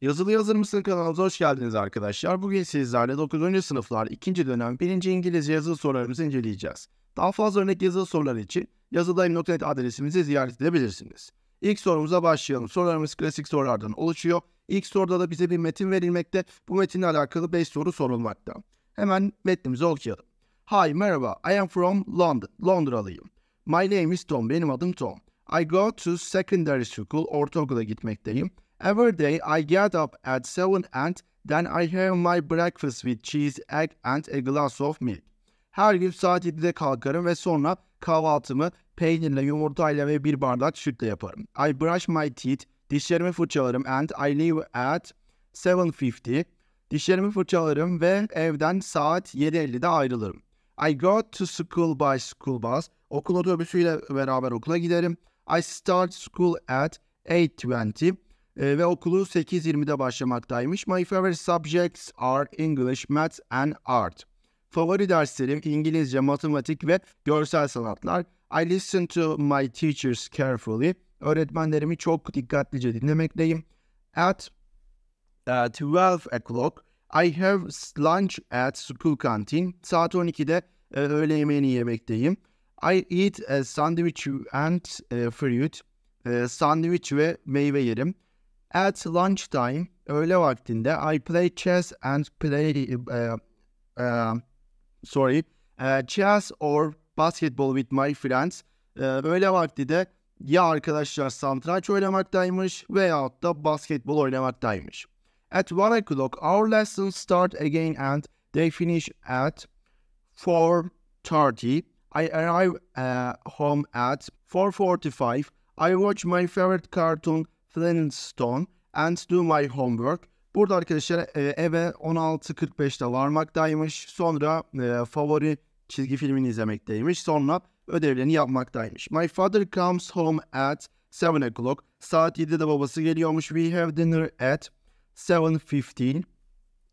Yazılı hazır mısın kanalımıza hoş geldiniz arkadaşlar. Bugün sizlerle 9. sınıflar 2. dönem 1. İngilizce yazılı sorularımızı inceleyeceğiz. Daha fazla örnek yazılı sorular için yazılayım.net adresimizi ziyaret edebilirsiniz. İlk sorumuza başlayalım. Sorularımız klasik sorulardan oluşuyor. İlk soruda da bize bir metin verilmekte. Bu metinle alakalı 5 soru sorulmakta. Hemen metnimizi okuyalım. Hi, merhaba. I am from London. Londralıyım. My name is Tom. Benim adım Tom. I go to secondary school. Ortaokula gitmekteyim. Every day I get up at 7 and then I have my breakfast with cheese, egg and a glass of milk. Her gün saat 7'de kalkarım ve sonra kahvaltımı peynirle, yumurtayla ve bir bardak sütle yaparım. I brush my teeth, dişlerimi fırçalarım and I leave at 7.50. Dişlerimi fırçalarım ve evden saat 7.50'de ayrılırım. I go to school by school bus. Okul otobüsüyle beraber okula giderim. I start school at 8.20 e, ve okulu 8.20'de başlamaktaymış. My favorite subjects are English, Maths and Art. Favori derslerim İngilizce, matematik ve görsel sanatlar. I listen to my teachers carefully. Öğretmenlerimi çok dikkatlice dinlemekteyim. At 12 e, o'clock I have lunch at school canteen. Saat 12'de e, öğle yemeğini yemekteyim. I eat a sandwich and e, fruit. E, sandviç ve meyve yerim. At lunchtime, öğle vaktinde I play chess and play uh, uh, sorry, uh, chess or basketball with my friends. Uh, öğle vakti de ya arkadaşlar satranç oynamaktaymış veyahut da basketbol oynamaktaymış. At one o'clock our lessons start again and they finish at 4.30. I arrive uh, home at 4.45. I watch my favorite cartoon Planet Stone and do my homework. Burada arkadaşlar e, eve 16.45'te varmaktaymış. Sonra e, favori çizgi filmini izlemekteymiş. Sonra ödevlerini yapmaktaymış. My father comes home at 7 o'clock. Saat 7'de babası geliyormuş. We have dinner at 7.15.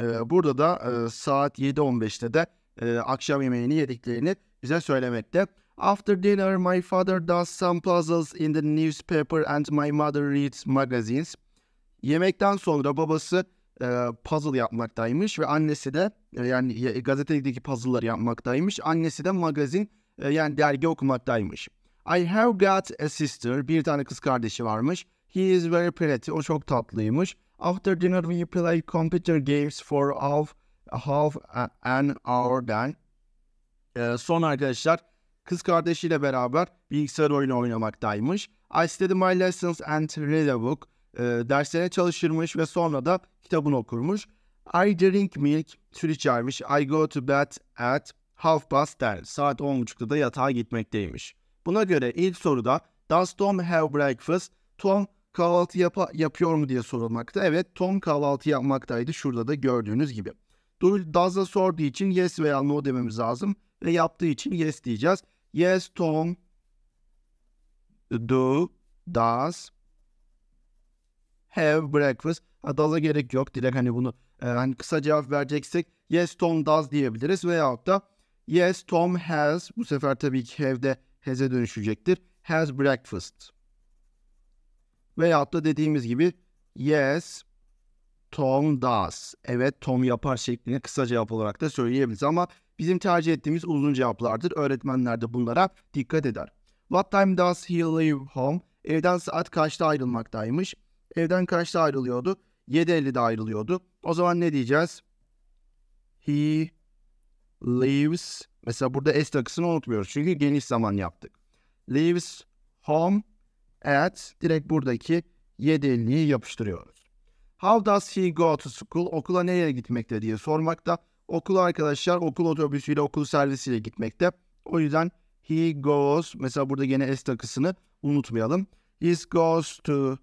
Ee, burada da e, saat 7.15'te de e, akşam yemeğini yediklerini bize söylemekte. After dinner, my father does some puzzles in the newspaper and my mother reads magazines. Yemekten sonra babası e, puzzle yapmaktaymış ve annesi de e, yani gazetedeki puzzle'ları yapmaktaymış. Annesi de magazin e, yani dergi okumaktaymış. I have got a sister. Bir tane kız kardeşi varmış. He is very pretty. O çok tatlıymış. After dinner we play computer games for half, half an hour then. E, son arkadaşlar kız kardeşiyle beraber bilgisayar oyunu oynamaktaymış. I study my lessons and read a book. E, derslerine çalışırmış ve sonra da kitabını okurmuş. I drink milk, süt içermiş. I go to bed at half past ten. Saat 10.30'da da yatağa gitmekteymiş. Buna göre ilk soruda Does Tom have breakfast? Tom kahvaltı yap yapıyor mu diye sorulmakta. Evet Tom kahvaltı yapmaktaydı şurada da gördüğünüz gibi. Does'a sorduğu için yes veya no dememiz lazım ve yaptığı için yes diyeceğiz. Yes, Tom. Do, does, have breakfast. Ha, does'a gerek yok. Direkt hani bunu e, hani kısa cevap vereceksek yes Tom does diyebiliriz veyahut da yes Tom has bu sefer tabii ki have'de has'e dönüşecektir. Has breakfast. Veyahut da dediğimiz gibi yes Tom does. Evet Tom yapar şeklinde kısa cevap olarak da söyleyebiliriz ama Bizim tercih ettiğimiz uzun cevaplardır. Öğretmenler de bunlara dikkat eder. What time does he leave home? Evden saat kaçta ayrılmaktaymış? Evden kaçta ayrılıyordu? 7.50'de ayrılıyordu. O zaman ne diyeceğiz? He leaves. Mesela burada S takısını unutmuyoruz. Çünkü geniş zaman yaptık. Leaves home at. Direkt buradaki 7.50'yi yapıştırıyoruz. How does he go to school? Okula nereye gitmekte diye sormakta. Okul arkadaşlar okul otobüsüyle okul servisiyle gitmekte. O yüzden he goes mesela burada gene S takısını unutmayalım. He goes to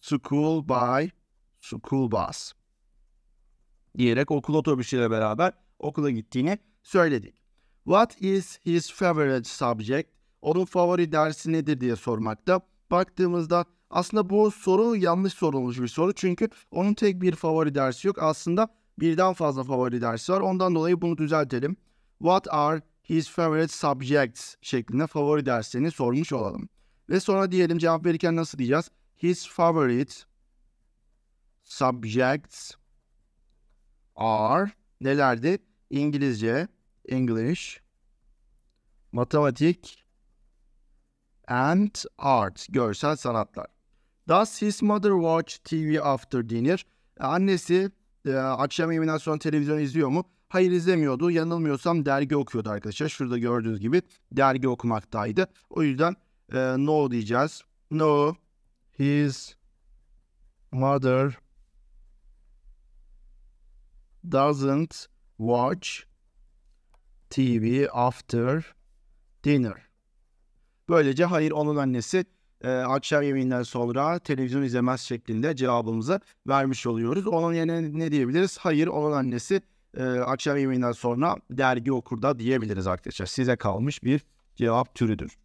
school by school bus diyerek okul otobüsüyle beraber okula gittiğini söyledik. What is his favorite subject? Onun favori dersi nedir diye sormakta. Baktığımızda aslında bu soru yanlış sorulmuş bir soru. Çünkü onun tek bir favori dersi yok. Aslında birden fazla favori dersi var. Ondan dolayı bunu düzeltelim. What are his favorite subjects şeklinde favori derslerini sormuş olalım. Ve sonra diyelim cevap verirken nasıl diyeceğiz? His favorite subjects are nelerdi? İngilizce, English, matematik and art, görsel sanatlar. Does his mother watch TV after dinner? Annesi e, akşam yemeğinden sonra televizyon izliyor mu? Hayır izlemiyordu. Yanılmıyorsam dergi okuyordu arkadaşlar. Şurada gördüğünüz gibi dergi okumaktaydı. O yüzden e, no diyeceğiz. No, his mother doesn't watch TV after dinner. Böylece hayır onun annesi e, akşam yemeğinden sonra televizyon izlemez şeklinde cevabımızı vermiş oluyoruz. Onun yerine ne diyebiliriz? Hayır onun annesi e, akşam yemeğinden sonra dergi okur da diyebiliriz arkadaşlar. Size kalmış bir cevap türüdür.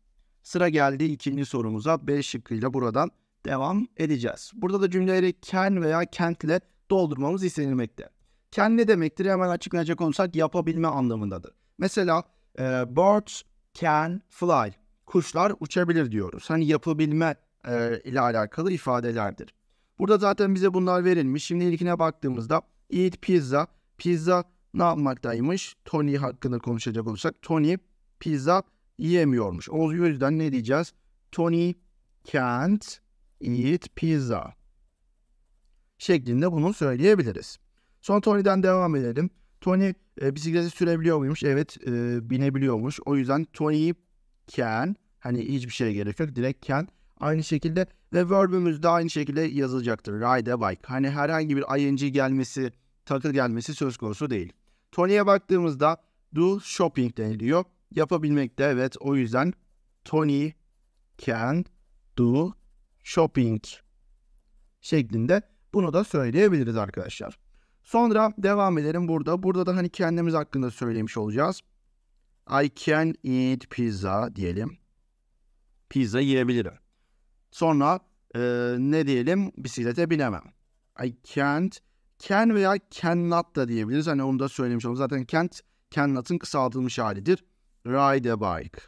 Sıra geldi ikinci sorumuza. B şıkkıyla buradan devam edeceğiz. Burada da cümleleri can veya kent ile doldurmamız istenilmekte. Can ne demektir? Hemen açıklayacak olursak yapabilme anlamındadır. Mesela e, birds can fly kuşlar uçabilir diyoruz. Hani yapabilme e, ile alakalı ifadelerdir. Burada zaten bize bunlar verilmiş. Şimdi ilkine baktığımızda eat pizza. Pizza ne yapmaktaymış? Tony hakkında konuşacak olursak. Tony pizza yiyemiyormuş. O yüzden ne diyeceğiz? Tony can't eat pizza şeklinde bunu söyleyebiliriz. Son Tony'den devam edelim. Tony e, bisikleti sürebiliyor muymuş? Evet e, binebiliyormuş. O yüzden Tony'yi can hani hiçbir şeye gerek yok direkt can aynı şekilde ve verbimiz de aynı şekilde yazılacaktır. Ride a bike. Hani herhangi bir ing gelmesi, takıl gelmesi söz konusu değil. Tony'ye baktığımızda do shopping deniliyor. Yapabilmekte de, evet o yüzden Tony can do shopping şeklinde bunu da söyleyebiliriz arkadaşlar. Sonra devam edelim burada. Burada da hani kendimiz hakkında söylemiş olacağız. I can eat pizza diyelim. Pizza yiyebilirim. Sonra e, ne diyelim? Bisiklete binemem. I can't. Can veya cannot da diyebiliriz. Hani onu da söylemiş olalım. Zaten can't, cannot'ın kısaltılmış halidir. Ride a bike.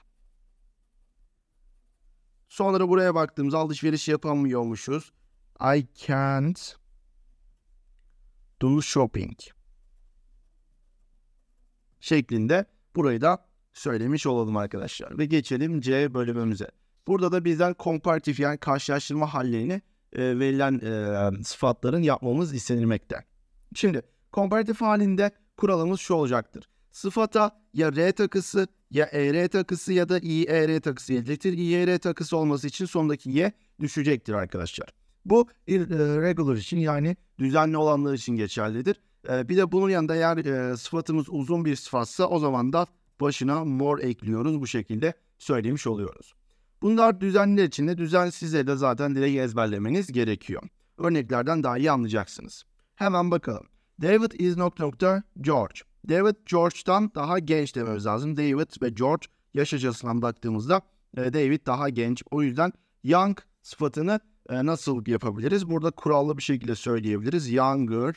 Sonra buraya baktığımız alışveriş yapamıyormuşuz. I can't do shopping şeklinde burayı da söylemiş olalım arkadaşlar. Ve geçelim C bölümümüze. Burada da bizden komparatif yani karşılaştırma hallerini e, verilen e, sıfatların yapmamız istenilmekte. Şimdi komparatif halinde kuralımız şu olacaktır. Sıfata ya R takısı ya ER takısı ya da İER takısı gelecektir. İER takısı olması için sondaki Y düşecektir arkadaşlar. Bu regular için yani düzenli olanlar için geçerlidir. E, bir de bunun yanında eğer e, sıfatımız uzun bir sıfatsa o zaman da başına mor ekliyoruz. Bu şekilde söylemiş oluyoruz. Bunlar düzenli içinde düzensizleri de zaten direkt ezberlemeniz gerekiyor. Örneklerden daha iyi anlayacaksınız. Hemen bakalım. David is not nokta George. David George'dan daha genç dememiz lazım. David ve George yaş açısından baktığımızda e, David daha genç. O yüzden young sıfatını e, nasıl yapabiliriz? Burada kurallı bir şekilde söyleyebiliriz. Younger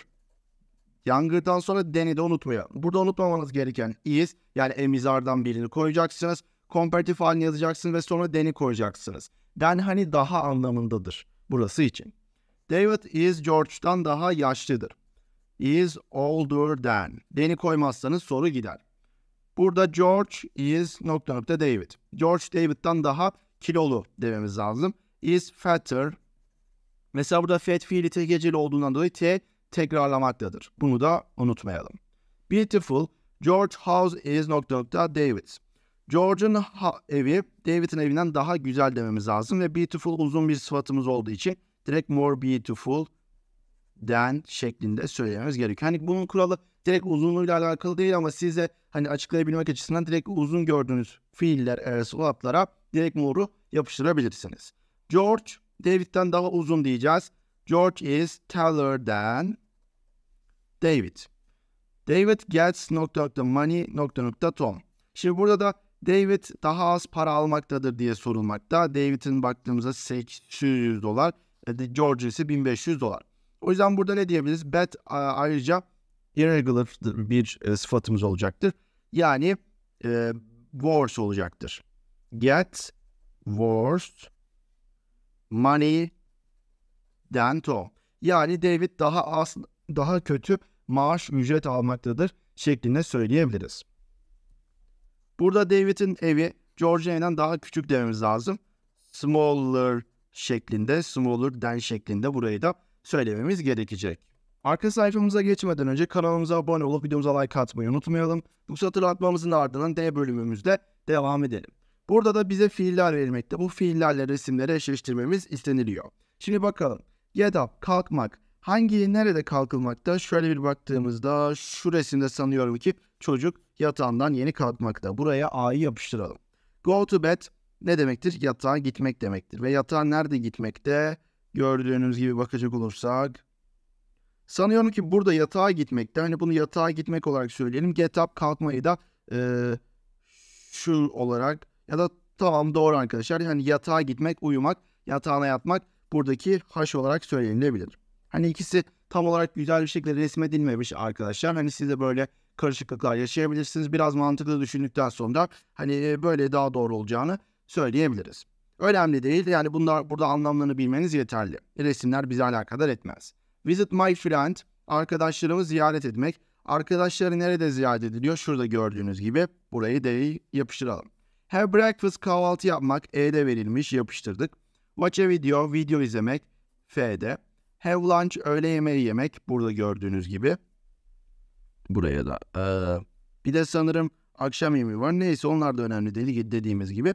Yangı'dan sonra Den'i de unutmuyor. Burada unutmamanız gereken is yani emizardan birini koyacaksınız. Komparatif halini yazacaksınız ve sonra Den'i koyacaksınız. Den hani daha anlamındadır burası için. David is George'dan daha yaşlıdır. Is older than. Den'i koymazsanız soru gider. Burada George is nokta nokta David. George David'dan daha kilolu dememiz lazım. Is fatter. Mesela burada fat fiili tekeceli olduğundan dolayı T tekrarlamaktadır. Bunu da unutmayalım. Beautiful George House is nokta nokta David. George'un evi David'in evinden daha güzel dememiz lazım ve beautiful uzun bir sıfatımız olduğu için direkt more beautiful than şeklinde söylememiz gerekiyor. Hani bunun kuralı direkt uzunluğuyla alakalı değil ama size hani açıklayabilmek açısından direkt uzun gördüğünüz fiiller arası olaplara direkt more'u yapıştırabilirsiniz. George David'den daha uzun diyeceğiz. George is taller than David. David Gets nokta nokta money nokta nokta Tom. Şimdi burada da David daha az para almaktadır diye sorulmakta. David'in baktığımızda 800 dolar, e, George ise 1500 dolar. O yüzden burada ne diyebiliriz? Bet ayrıca irregular bir e, sıfatımız olacaktır. Yani e, worse olacaktır. Get worse money than Tom. Yani David daha az daha kötü maaş ücret almaktadır şeklinde söyleyebiliriz. Burada David'in evi Georgia'dan daha küçük dememiz lazım. Smaller şeklinde, smaller den şeklinde burayı da söylememiz gerekecek. Arka sayfamıza geçmeden önce kanalımıza abone olup videomuza like atmayı unutmayalım. Yoksa hatırlatmamızın ardından D bölümümüzde devam edelim. Burada da bize fiiller verilmekte. Bu fiillerle resimleri eşleştirmemiz isteniliyor. Şimdi bakalım. Get up, kalkmak, Hangi nerede kalkılmakta? Şöyle bir baktığımızda şu resimde sanıyorum ki çocuk yatağından yeni kalkmakta. Buraya A'yı yapıştıralım. Go to bed ne demektir? Yatağa gitmek demektir. Ve yatağa nerede gitmekte? Gördüğünüz gibi bakacak olursak. Sanıyorum ki burada yatağa gitmekte. Hani bunu yatağa gitmek olarak söyleyelim. Get up kalkmayı da e, şu olarak ya da tamam doğru arkadaşlar. Yani yatağa gitmek, uyumak, yatağına yatmak buradaki haş olarak söylenebilir. Hani ikisi tam olarak güzel bir şekilde resmedilmemiş arkadaşlar. Hani siz de böyle karışıklıklar yaşayabilirsiniz. Biraz mantıklı düşündükten sonra hani e, böyle daha doğru olacağını söyleyebiliriz. Önemli değil. Yani bunlar burada anlamlarını bilmeniz yeterli. Resimler bizi alakadar etmez. Visit my friend. Arkadaşlarımı ziyaret etmek. Arkadaşları nerede ziyaret ediliyor? Şurada gördüğünüz gibi. Burayı D'yi yapıştıralım. Have breakfast kahvaltı yapmak. E'de verilmiş yapıştırdık. Watch a video. Video izlemek. F'de. Have lunch öğle yemeği yemek burada gördüğünüz gibi. Buraya da. Ee, bir de sanırım akşam yemeği var. Neyse onlar da önemli değil dediğimiz gibi.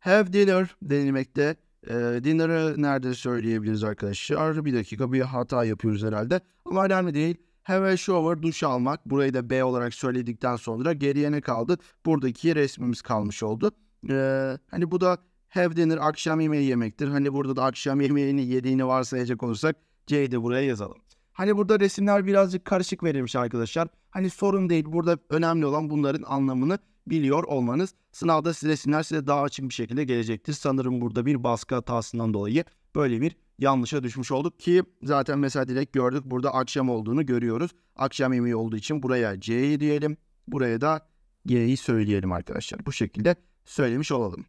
Have dinner denilmekte. E, dinner'ı nerede söyleyebiliriz arkadaşlar? Bir dakika bir hata yapıyoruz herhalde. Ama önemli değil. Have a shower, duş almak. Burayı da B olarak söyledikten sonra geriye ne kaldı? Buradaki resmimiz kalmış oldu. E, hani bu da Hev denir akşam yemeği yemektir. Hani burada da akşam yemeğini yediğini varsayacak olursak C'yi de buraya yazalım. Hani burada resimler birazcık karışık verilmiş arkadaşlar. Hani sorun değil. Burada önemli olan bunların anlamını biliyor olmanız. Sınavda size resimler size daha açık bir şekilde gelecektir. Sanırım burada bir baskı hatasından dolayı böyle bir yanlışa düşmüş olduk ki zaten mesela direkt gördük burada akşam olduğunu görüyoruz. Akşam yemeği olduğu için buraya C'yi diyelim. Buraya da G'yi söyleyelim arkadaşlar. Bu şekilde söylemiş olalım.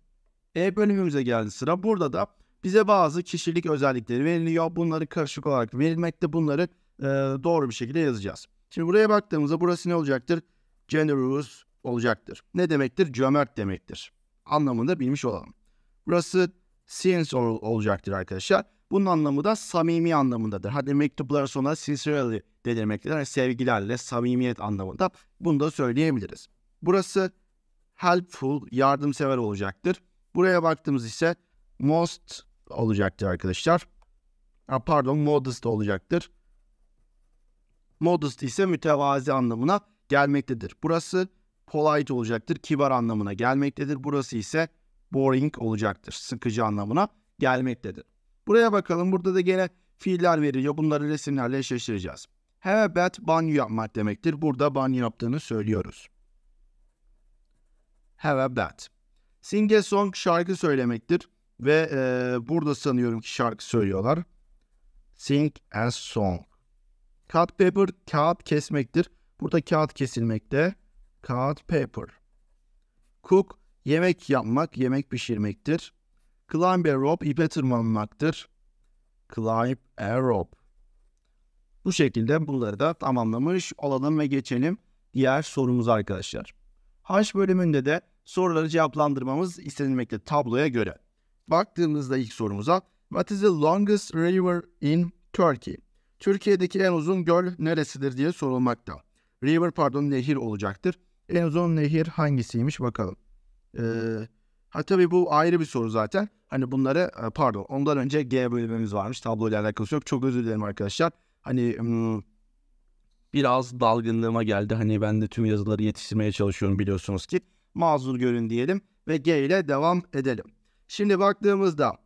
E bölümümüze geldi sıra. Burada da bize bazı kişilik özellikleri veriliyor. Bunları karışık olarak verilmekte. Bunları e, doğru bir şekilde yazacağız. Şimdi buraya baktığımızda burası ne olacaktır? Generous olacaktır. Ne demektir? Cömert demektir. Anlamını da bilmiş olalım. Burası sincere olacaktır arkadaşlar. Bunun anlamı da samimi anlamındadır. Hadi mektuplara sonra sincerely de demektir. Yani sevgilerle samimiyet anlamında bunu da söyleyebiliriz. Burası helpful, yardımsever olacaktır. Buraya baktığımız ise most olacaktır arkadaşlar. Ha, pardon modest olacaktır. Modest ise mütevazi anlamına gelmektedir. Burası polite olacaktır. Kibar anlamına gelmektedir. Burası ise boring olacaktır. Sıkıcı anlamına gelmektedir. Buraya bakalım. Burada da gene fiiller veriliyor. Bunları resimlerle eşleştireceğiz. Have a bath banyo yapmak demektir. Burada banyo yaptığını söylüyoruz. Have a bath. Singe Song şarkı söylemektir ve e, burada sanıyorum ki şarkı söylüyorlar. Sing and Song. Cut paper kağıt kesmektir. Burada kağıt kesilmekte. Kağıt paper. Cook yemek yapmak, yemek pişirmektir. Climb a rope ipe tırmanmaktır. Climb a rope. Bu şekilde bunları da tamamlamış olalım ve geçelim diğer sorumuz arkadaşlar. H bölümünde de soruları cevaplandırmamız istenilmekte tabloya göre. Baktığımızda ilk sorumuza What is the longest river in Turkey? Türkiye'deki en uzun göl neresidir diye sorulmakta. River pardon nehir olacaktır. En uzun nehir hangisiymiş bakalım. Ee, ha tabii bu ayrı bir soru zaten. Hani bunları e, pardon ondan önce G bölümümüz varmış. Tabloyla alakası yok. Çok özür dilerim arkadaşlar. Hani hmm, biraz dalgınlığıma geldi. Hani ben de tüm yazıları yetiştirmeye çalışıyorum biliyorsunuz ki mazur görün diyelim ve G ile devam edelim. Şimdi baktığımızda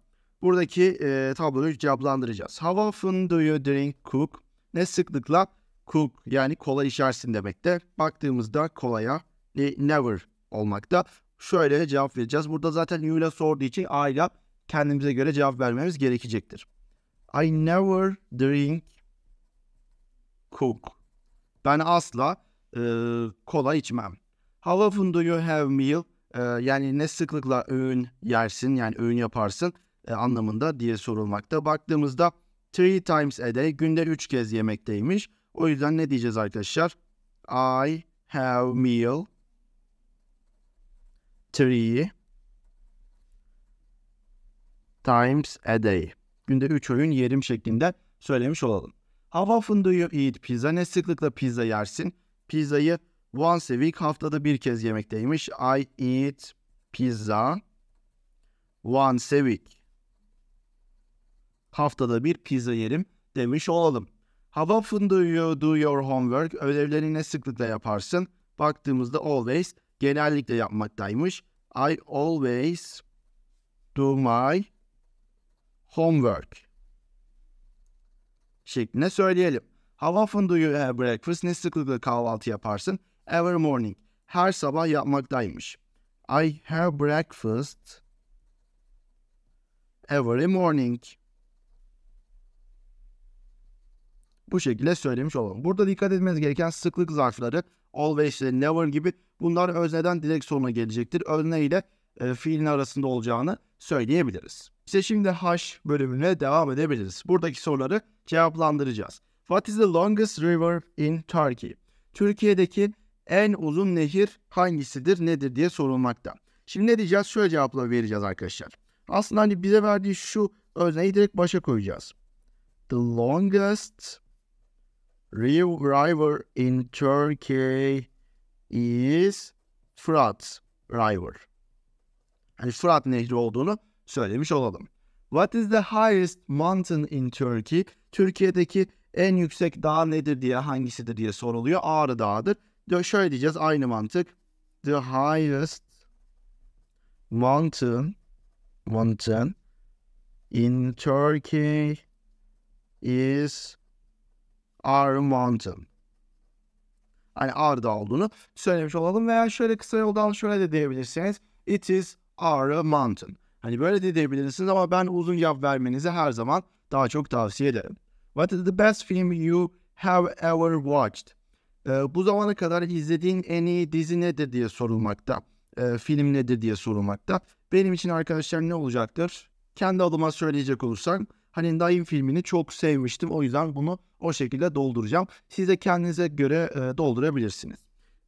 buradaki e, tabloyu cevaplandıracağız. How often do you drink cook? Ne sıklıkla? Cook yani kola içersin demekte. Baktığımızda kolaya never olmakta. Şöyle cevap vereceğiz. Burada zaten you ile sorduğu için a ile kendimize göre cevap vermemiz gerekecektir. I never drink cook. Ben asla e, kola içmem. How often do you have meal? E, yani ne sıklıkla öğün yersin yani öğün yaparsın e, anlamında diye sorulmakta. Baktığımızda three times a day günde üç kez yemekteymiş. O yüzden ne diyeceğiz arkadaşlar? I have meal three times a day. Günde üç öğün yerim şeklinde söylemiş olalım. How often do you eat pizza? Ne sıklıkla pizza yersin? Pizzayı Once a week haftada bir kez yemekteymiş. I eat pizza once a week. Haftada bir pizza yerim demiş olalım. How often do you do your homework? Ödevlerini ne sıklıkla yaparsın? Baktığımızda always genellikle yapmaktaymış. I always do my homework şeklinde söyleyelim. How often do you have breakfast? Ne sıklıkla kahvaltı yaparsın? every morning. Her sabah yapmaktaymış. I have breakfast every morning. Bu şekilde söylemiş olalım. Burada dikkat etmeniz gereken sıklık zarfları always ve never gibi bunlar özneden direkt sonuna gelecektir. Özne ile e, fiilin arasında olacağını söyleyebiliriz. İşte şimdi H bölümüne devam edebiliriz. Buradaki soruları cevaplandıracağız. What is the longest river in Turkey? Türkiye'deki en uzun nehir hangisidir nedir diye sorulmakta. Şimdi ne diyeceğiz? Şöyle cevapla vereceğiz arkadaşlar. Aslında hani bize verdiği şu örneği direkt başa koyacağız. The longest river in Turkey is Fırat River. Hani Fırat Nehri olduğunu söylemiş olalım. What is the highest mountain in Turkey? Türkiye'deki en yüksek dağ nedir diye hangisidir diye soruluyor. Ağrı Dağı'dır. Şöyle diyeceğiz aynı mantık. The highest mountain mountain in Turkey is our mountain. Hani Arda olduğunu söylemiş olalım veya şöyle kısa yoldan şöyle de diyebilirsiniz. It is our mountain. Hani böyle de diyebilirsiniz ama ben uzun cevap vermenizi her zaman daha çok tavsiye ederim. What is the best film you have ever watched? E, bu zamana kadar izlediğin en iyi dizi nedir diye sorulmakta. E, film nedir diye sorulmakta. Benim için arkadaşlar ne olacaktır? Kendi adıma söyleyecek olursam hani Dayım filmini çok sevmiştim. O yüzden bunu o şekilde dolduracağım. Siz de kendinize göre e, doldurabilirsiniz.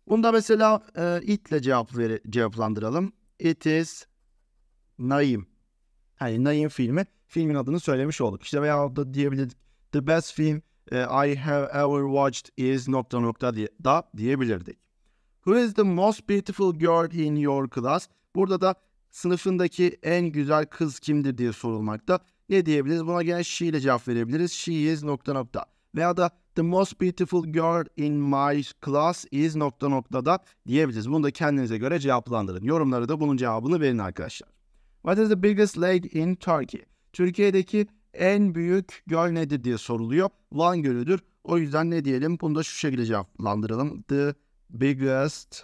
Bunda mesela e, itle cevap ver cevaplandıralım. It is Naim. Hani Naim filmi. Filmin adını söylemiş olduk. İşte veya da diyebilirdik. The best film I have ever watched is nokta nokta da diyebilirdik. Who is the most beautiful girl in your class? Burada da sınıfındaki en güzel kız kimdir diye sorulmakta. Ne diyebiliriz? Buna gene she ile cevap verebiliriz. She is nokta nokta. Veya da the most beautiful girl in my class is nokta nokta da diyebiliriz. Bunu da kendinize göre cevaplandırın. Yorumlara da bunun cevabını verin arkadaşlar. What is the biggest lake in Turkey? Türkiye'deki en büyük göl nedir diye soruluyor. Van Gölü'dür. O yüzden ne diyelim? Bunu da şu şekilde cevaplandıralım. The biggest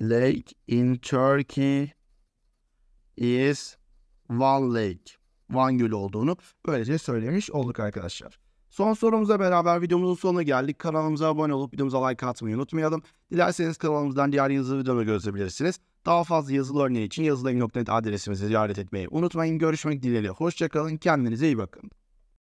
lake in Turkey is Van Lake. Van Gölü olduğunu böylece söylemiş olduk arkadaşlar. Son sorumuza beraber videomuzun sonuna geldik. Kanalımıza abone olup videomuza like atmayı unutmayalım. Dilerseniz kanalımızdan diğer yazılı videomu görebilirsiniz. Daha fazla yazılı örneği için yazılayım.net adresimizi ziyaret etmeyi unutmayın. Görüşmek dileğiyle. Hoşçakalın. Kendinize iyi bakın.